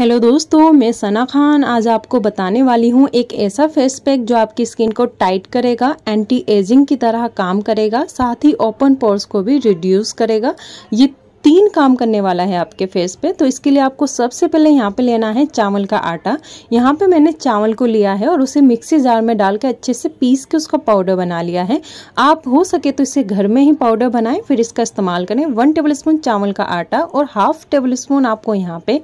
hello दोस्तों मैं सना खान आज आपको बताने वाली हूँ एक ऐसा फेस पैक जो आपकी स्किन को टाइट करेगा एंटी एजिंग की तरह काम करेगा साथ ही ओपन पोर्स को भी रिड्यूस करेगा ये तीन काम करने वाला है आपके फेस पे तो इसके लिए आपको सबसे पहले यहाँ पे लेना है चावल का आटा यहाँ पे मैंने चावल को लिया है और उसे मिक्सी जार में डाल के अच्छे से पीस के उसका पाउडर बना लिया है आप हो सके तो इसे घर में ही पाउडर बनाएं फिर इसका इस्तेमाल करें वन टेबल स्पून चावल का आटा और हाफ टेबल स्पून आपको यहाँ पे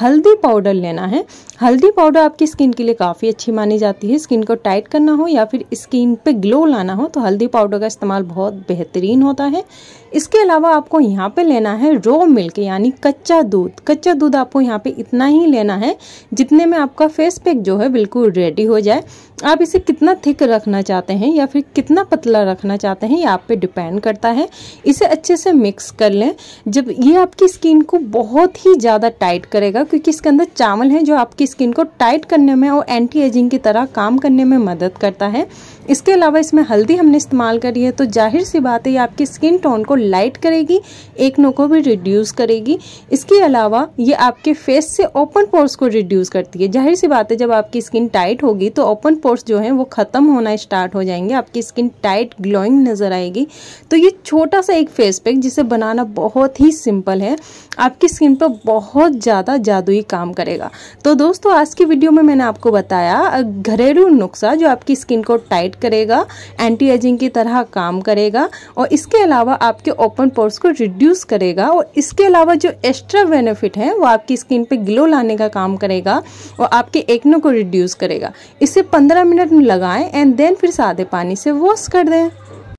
हल्दी पाउडर लेना है हल्दी पाउडर आपकी स्किन के लिए काफ़ी अच्छी मानी जाती है स्किन को टाइट करना हो या फिर स्किन पे ग्लो लाना हो तो हल्दी पाउडर का इस्तेमाल बहुत बेहतरीन होता है इसके अलावा आपको यहाँ पे लेना है है रो मिल्क यानी कच्चा दूध कच्चा दूध आपको यहाँ पे इतना ही लेना है जितने में आपका फेस पैक जो है बिल्कुल रेडी हो जाए आप इसे कितना थिक रखना चाहते हैं या फिर कितना पतला रखना चाहते हैं ये आप पे डिपेंड करता है इसे अच्छे से मिक्स कर लें जब ये आपकी स्किन को बहुत ही ज़्यादा टाइट करेगा क्योंकि इसके अंदर चावल है जो आपकी स्किन को टाइट करने में और एंटी एजिंग की तरह काम करने में मदद करता है इसके अलावा इसमें हल्दी हमने इस्तेमाल करी है तो जाहिर सी बात है ये आपकी स्किन टोन को लाइट करेगी एक नो को भी रिड्यूस करेगी इसके अलावा ये आपके फेस से ओपन पोर्स को रिड्यूस करती है जाहिर सी बात है जब आपकी स्किन टाइट होगी तो ओपन पोर्स जो हैं वो ख़त्म होना स्टार्ट हो जाएंगे आपकी स्किन टाइट ग्लोइंग नज़र आएगी तो ये छोटा सा एक फेस पैक जिसे बनाना बहुत ही सिंपल है आपकी स्किन पर बहुत ज़्यादा जादुई काम करेगा तो दोस्तों आज की वीडियो में मैंने आपको बताया घरेलू नुस्खा जो आपकी स्किन को टाइट करेगा एंटी एजिंग की तरह काम करेगा और इसके अलावा आपके ओपन पोर्स को रिड्यूस करेगा और इसके अलावा जो एक्स्ट्रा बेनिफिट है वो आपकी स्किन पे ग्लो लाने का काम करेगा और आपके एक्नो को रिड्यूस करेगा इसे 15 मिनट में लगाएं एंड देन फिर सादे पानी से वॉश कर दें